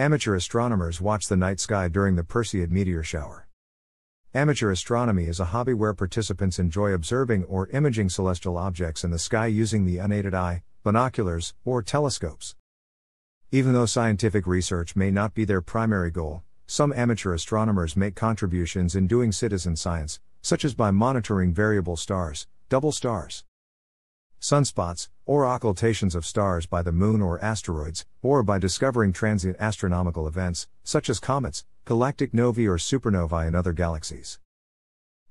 Amateur astronomers watch the night sky during the Perseid meteor shower. Amateur astronomy is a hobby where participants enjoy observing or imaging celestial objects in the sky using the unaided eye, binoculars, or telescopes. Even though scientific research may not be their primary goal, some amateur astronomers make contributions in doing citizen science, such as by monitoring variable stars, double stars, sunspots, or occultations of stars by the moon or asteroids, or by discovering transient astronomical events, such as comets, galactic novae, or supernovae in other galaxies.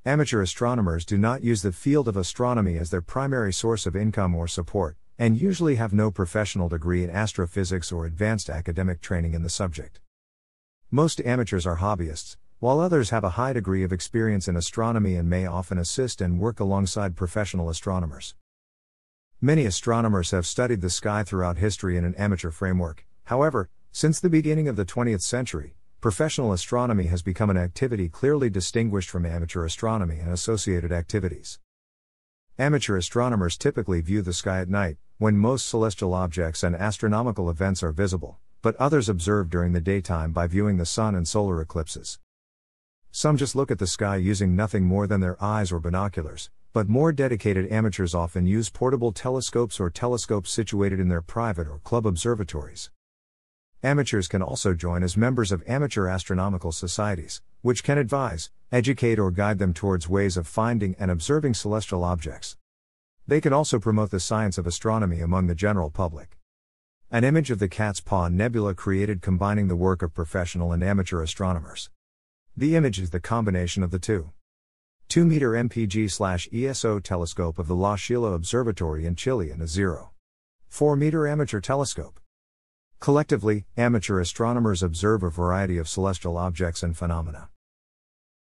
Amateur astronomers do not use the field of astronomy as their primary source of income or support, and usually have no professional degree in astrophysics or advanced academic training in the subject. Most amateurs are hobbyists, while others have a high degree of experience in astronomy and may often assist and work alongside professional astronomers. Many astronomers have studied the sky throughout history in an amateur framework, however, since the beginning of the 20th century, professional astronomy has become an activity clearly distinguished from amateur astronomy and associated activities. Amateur astronomers typically view the sky at night, when most celestial objects and astronomical events are visible, but others observe during the daytime by viewing the sun and solar eclipses. Some just look at the sky using nothing more than their eyes or binoculars, but more dedicated amateurs often use portable telescopes or telescopes situated in their private or club observatories. Amateurs can also join as members of amateur astronomical societies, which can advise, educate, or guide them towards ways of finding and observing celestial objects. They can also promote the science of astronomy among the general public. An image of the Cat's Paw Nebula created combining the work of professional and amateur astronomers. The image is the combination of the two. 2 meter MPG slash ESO telescope of the La Sheila Observatory in Chile and a 04 meter amateur telescope. Collectively, amateur astronomers observe a variety of celestial objects and phenomena.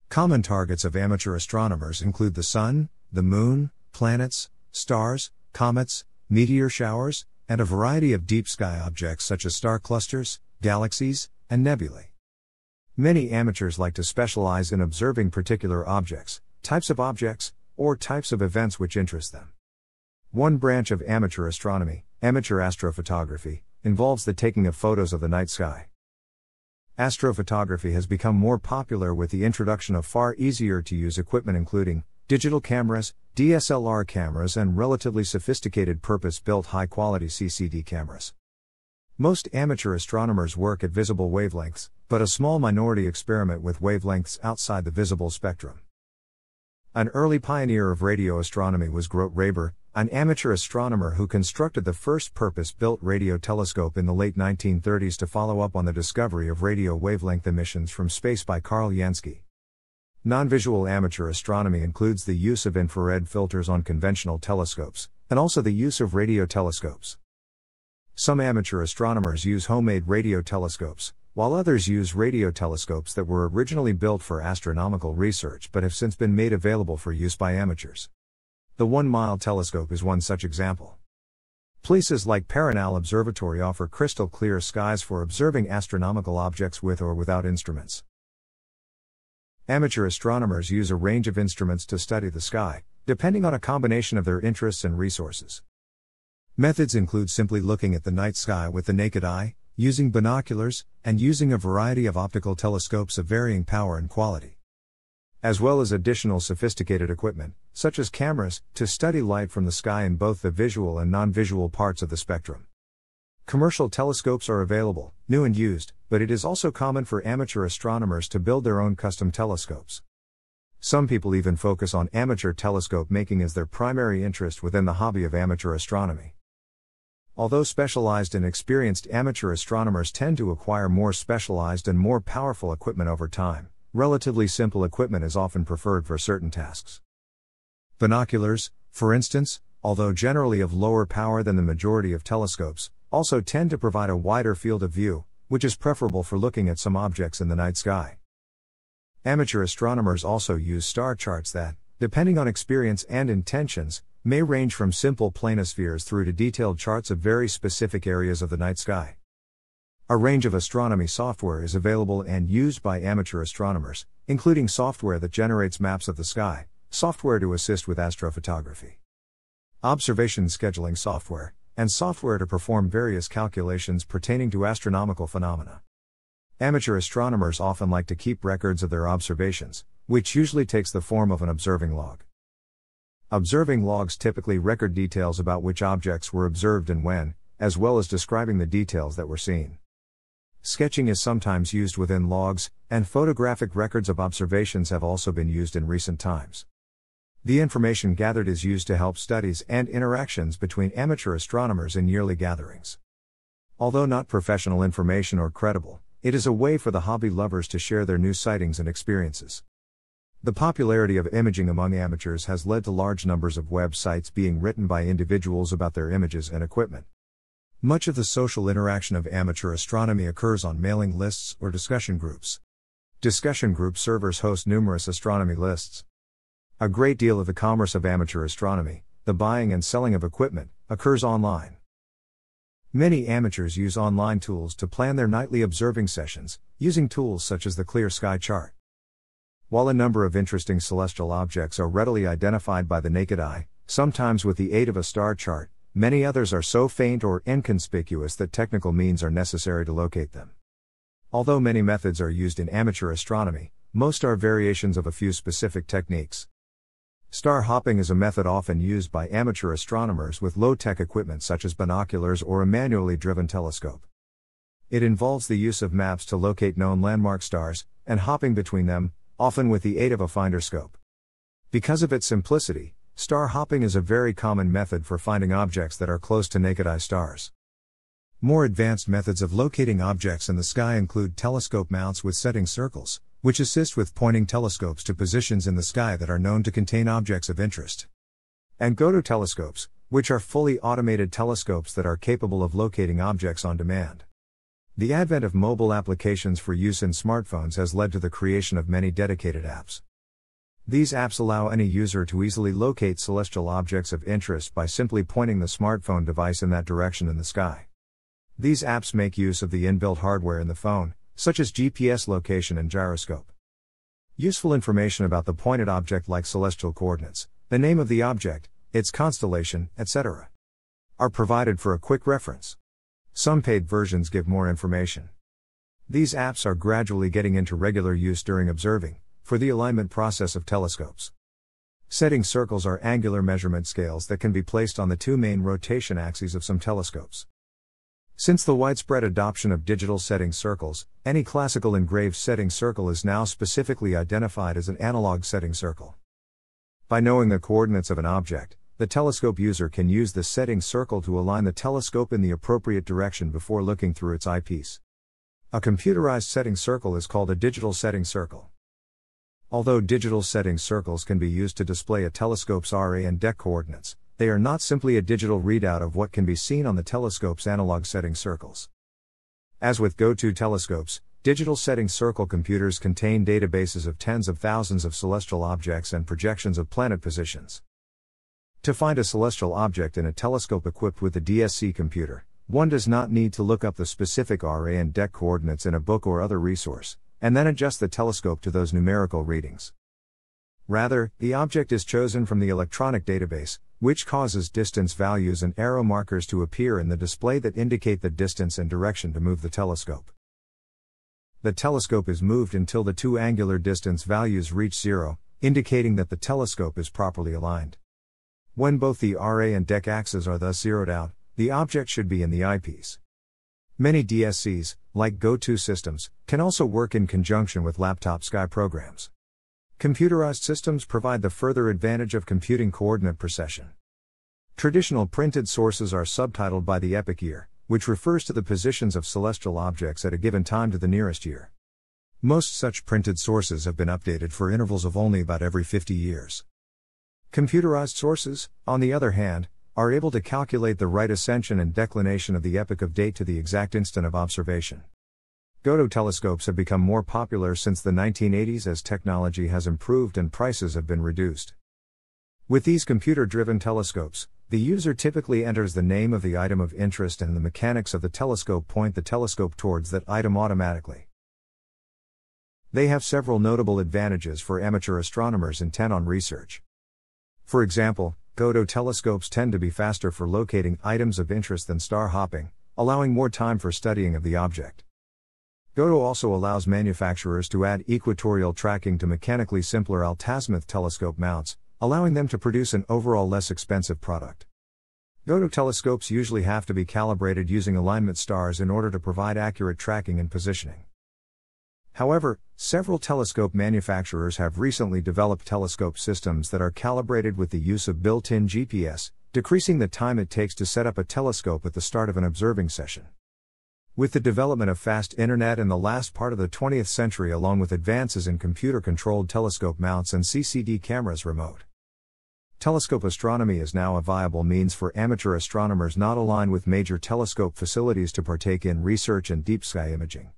Common targets of amateur astronomers include the Sun, the Moon, planets, stars, comets, meteor showers, and a variety of deep sky objects such as star clusters, galaxies, and nebulae. Many amateurs like to specialize in observing particular objects, types of objects, or types of events which interest them. One branch of amateur astronomy, amateur astrophotography, involves the taking of photos of the night sky. Astrophotography has become more popular with the introduction of far easier to use equipment, including digital cameras, DSLR cameras, and relatively sophisticated purpose built high quality CCD cameras. Most amateur astronomers work at visible wavelengths, but a small minority experiment with wavelengths outside the visible spectrum. An early pioneer of radio astronomy was Grote Raber, an amateur astronomer who constructed the first purpose built radio telescope in the late 1930s to follow up on the discovery of radio wavelength emissions from space by Carl Jansky. Non-visual amateur astronomy includes the use of infrared filters on conventional telescopes, and also the use of radio telescopes. Some amateur astronomers use homemade radio telescopes, while others use radio telescopes that were originally built for astronomical research but have since been made available for use by amateurs. The One Mile Telescope is one such example. Places like Paranal Observatory offer crystal clear skies for observing astronomical objects with or without instruments. Amateur astronomers use a range of instruments to study the sky, depending on a combination of their interests and resources. Methods include simply looking at the night sky with the naked eye, using binoculars, and using a variety of optical telescopes of varying power and quality. As well as additional sophisticated equipment, such as cameras, to study light from the sky in both the visual and non visual parts of the spectrum. Commercial telescopes are available, new and used, but it is also common for amateur astronomers to build their own custom telescopes. Some people even focus on amateur telescope making as their primary interest within the hobby of amateur astronomy. Although specialized and experienced amateur astronomers tend to acquire more specialized and more powerful equipment over time, relatively simple equipment is often preferred for certain tasks. Binoculars, for instance, although generally of lower power than the majority of telescopes, also tend to provide a wider field of view, which is preferable for looking at some objects in the night sky. Amateur astronomers also use star charts that, depending on experience and intentions, may range from simple planospheres through to detailed charts of very specific areas of the night sky. A range of astronomy software is available and used by amateur astronomers, including software that generates maps of the sky, software to assist with astrophotography, observation scheduling software, and software to perform various calculations pertaining to astronomical phenomena. Amateur astronomers often like to keep records of their observations, which usually takes the form of an observing log. Observing logs typically record details about which objects were observed and when, as well as describing the details that were seen. Sketching is sometimes used within logs, and photographic records of observations have also been used in recent times. The information gathered is used to help studies and interactions between amateur astronomers in yearly gatherings. Although not professional information or credible, it is a way for the hobby lovers to share their new sightings and experiences. The popularity of imaging among amateurs has led to large numbers of websites being written by individuals about their images and equipment. Much of the social interaction of amateur astronomy occurs on mailing lists or discussion groups. Discussion group servers host numerous astronomy lists. A great deal of the commerce of amateur astronomy, the buying and selling of equipment, occurs online. Many amateurs use online tools to plan their nightly observing sessions, using tools such as the Clear Sky Chart. While a number of interesting celestial objects are readily identified by the naked eye, sometimes with the aid of a star chart, many others are so faint or inconspicuous that technical means are necessary to locate them. Although many methods are used in amateur astronomy, most are variations of a few specific techniques. Star hopping is a method often used by amateur astronomers with low tech equipment such as binoculars or a manually driven telescope. It involves the use of maps to locate known landmark stars, and hopping between them, often with the aid of a finder scope. Because of its simplicity, star hopping is a very common method for finding objects that are close to naked eye stars. More advanced methods of locating objects in the sky include telescope mounts with setting circles, which assist with pointing telescopes to positions in the sky that are known to contain objects of interest. And GOTO telescopes, which are fully automated telescopes that are capable of locating objects on demand. The advent of mobile applications for use in smartphones has led to the creation of many dedicated apps. These apps allow any user to easily locate celestial objects of interest by simply pointing the smartphone device in that direction in the sky. These apps make use of the inbuilt hardware in the phone, such as GPS location and gyroscope. Useful information about the pointed object, like celestial coordinates, the name of the object, its constellation, etc., are provided for a quick reference. Some paid versions give more information. These apps are gradually getting into regular use during observing, for the alignment process of telescopes. Setting circles are angular measurement scales that can be placed on the two main rotation axes of some telescopes. Since the widespread adoption of digital setting circles, any classical engraved setting circle is now specifically identified as an analog setting circle. By knowing the coordinates of an object, the telescope user can use the setting circle to align the telescope in the appropriate direction before looking through its eyepiece. A computerized setting circle is called a digital setting circle. Although digital setting circles can be used to display a telescope's RA and DEC coordinates, they are not simply a digital readout of what can be seen on the telescope's analog setting circles. As with GoTo telescopes, digital setting circle computers contain databases of tens of thousands of celestial objects and projections of planet positions. To find a celestial object in a telescope equipped with a DSC computer, one does not need to look up the specific RA and DEC coordinates in a book or other resource, and then adjust the telescope to those numerical readings. Rather, the object is chosen from the electronic database, which causes distance values and arrow markers to appear in the display that indicate the distance and direction to move the telescope. The telescope is moved until the two angular distance values reach zero, indicating that the telescope is properly aligned. When both the RA and DEC axes are thus zeroed out, the object should be in the eyepiece. Many DSCs, like GoTo systems, can also work in conjunction with laptop sky programs. Computerized systems provide the further advantage of computing coordinate precession. Traditional printed sources are subtitled by the epoch year, which refers to the positions of celestial objects at a given time to the nearest year. Most such printed sources have been updated for intervals of only about every 50 years. Computerized sources, on the other hand, are able to calculate the right ascension and declination of the epoch of date to the exact instant of observation. Goto telescopes have become more popular since the 1980s as technology has improved and prices have been reduced. With these computer driven telescopes, the user typically enters the name of the item of interest and the mechanics of the telescope point the telescope towards that item automatically. They have several notable advantages for amateur astronomers intent on research. For example, Godo telescopes tend to be faster for locating items of interest than star hopping, allowing more time for studying of the object. Godo also allows manufacturers to add equatorial tracking to mechanically simpler altazimuth telescope mounts, allowing them to produce an overall less expensive product. Godo telescopes usually have to be calibrated using alignment stars in order to provide accurate tracking and positioning. However, several telescope manufacturers have recently developed telescope systems that are calibrated with the use of built in GPS, decreasing the time it takes to set up a telescope at the start of an observing session. With the development of fast internet in the last part of the 20th century, along with advances in computer controlled telescope mounts and CCD cameras remote, telescope astronomy is now a viable means for amateur astronomers not aligned with major telescope facilities to partake in research and deep sky imaging.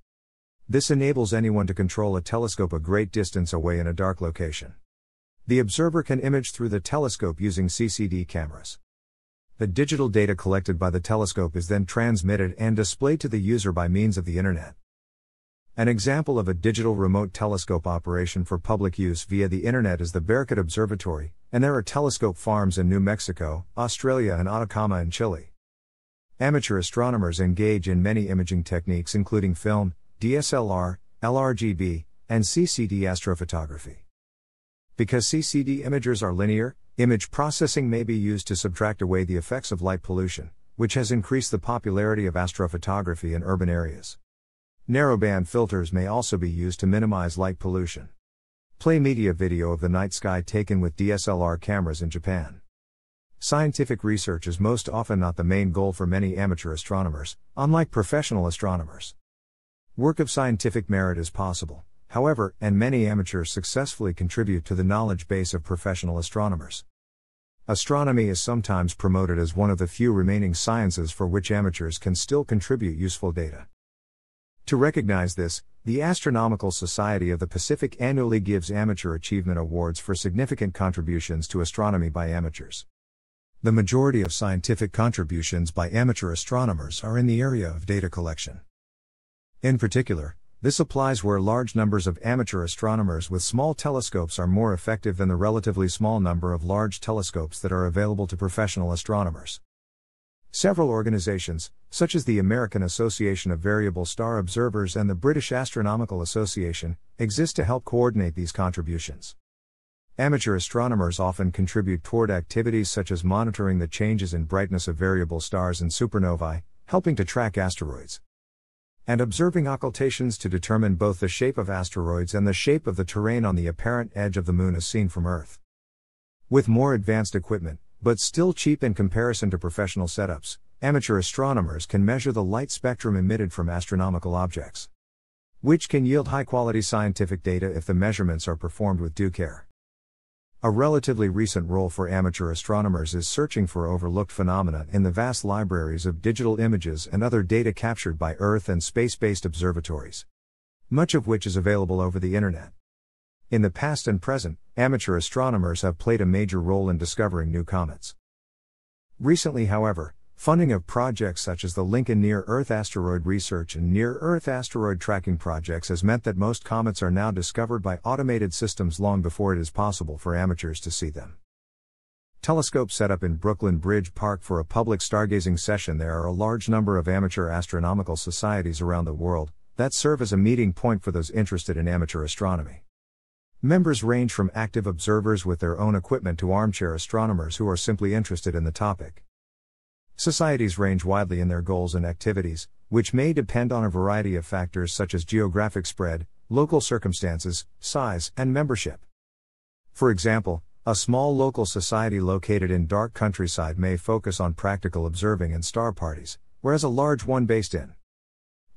This enables anyone to control a telescope a great distance away in a dark location. The observer can image through the telescope using CCD cameras. The digital data collected by the telescope is then transmitted and displayed to the user by means of the internet. An example of a digital remote telescope operation for public use via the internet is the Bearcat Observatory, and there are telescope farms in New Mexico, Australia, and Atacama in Chile. Amateur astronomers engage in many imaging techniques including film, DSLR, LRGB, and CCD astrophotography. Because CCD imagers are linear, image processing may be used to subtract away the effects of light pollution, which has increased the popularity of astrophotography in urban areas. Narrowband filters may also be used to minimize light pollution. Play media video of the night sky taken with DSLR cameras in Japan. Scientific research is most often not the main goal for many amateur astronomers, unlike professional astronomers. Work of scientific merit is possible, however, and many amateurs successfully contribute to the knowledge base of professional astronomers. Astronomy is sometimes promoted as one of the few remaining sciences for which amateurs can still contribute useful data. To recognize this, the Astronomical Society of the Pacific annually gives amateur achievement awards for significant contributions to astronomy by amateurs. The majority of scientific contributions by amateur astronomers are in the area of data collection. In particular, this applies where large numbers of amateur astronomers with small telescopes are more effective than the relatively small number of large telescopes that are available to professional astronomers. Several organizations, such as the American Association of Variable Star Observers and the British Astronomical Association, exist to help coordinate these contributions. Amateur astronomers often contribute toward activities such as monitoring the changes in brightness of variable stars and supernovae, helping to track asteroids and observing occultations to determine both the shape of asteroids and the shape of the terrain on the apparent edge of the Moon as seen from Earth. With more advanced equipment, but still cheap in comparison to professional setups, amateur astronomers can measure the light spectrum emitted from astronomical objects, which can yield high quality scientific data if the measurements are performed with due care. A relatively recent role for amateur astronomers is searching for overlooked phenomena in the vast libraries of digital images and other data captured by Earth and space based observatories, much of which is available over the Internet. In the past and present, amateur astronomers have played a major role in discovering new comets. Recently, however, Funding of projects such as the Lincoln Near Earth Asteroid Research and Near Earth Asteroid Tracking projects has meant that most comets are now discovered by automated systems long before it is possible for amateurs to see them. Telescope set up in Brooklyn Bridge Park for a public stargazing session. There are a large number of amateur astronomical societies around the world that serve as a meeting point for those interested in amateur astronomy. Members range from active observers with their own equipment to armchair astronomers who are simply interested in the topic. Societies range widely in their goals and activities, which may depend on a variety of factors such as geographic spread, local circumstances, size, and membership. For example, a small local society located in dark countryside may focus on practical observing and star parties, whereas a large one based in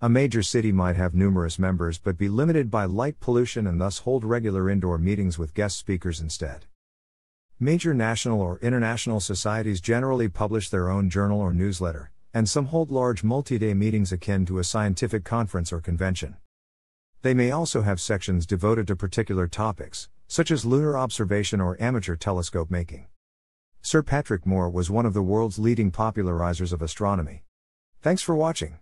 a major city might have numerous members but be limited by light pollution and thus hold regular indoor meetings with guest speakers instead. Major national or international societies generally publish their own journal or newsletter, and some hold large multi day meetings akin to a scientific conference or convention. They may also have sections devoted to particular topics, such as lunar observation or amateur telescope making. Sir Patrick Moore was one of the world's leading popularizers of astronomy. Thanks for watching.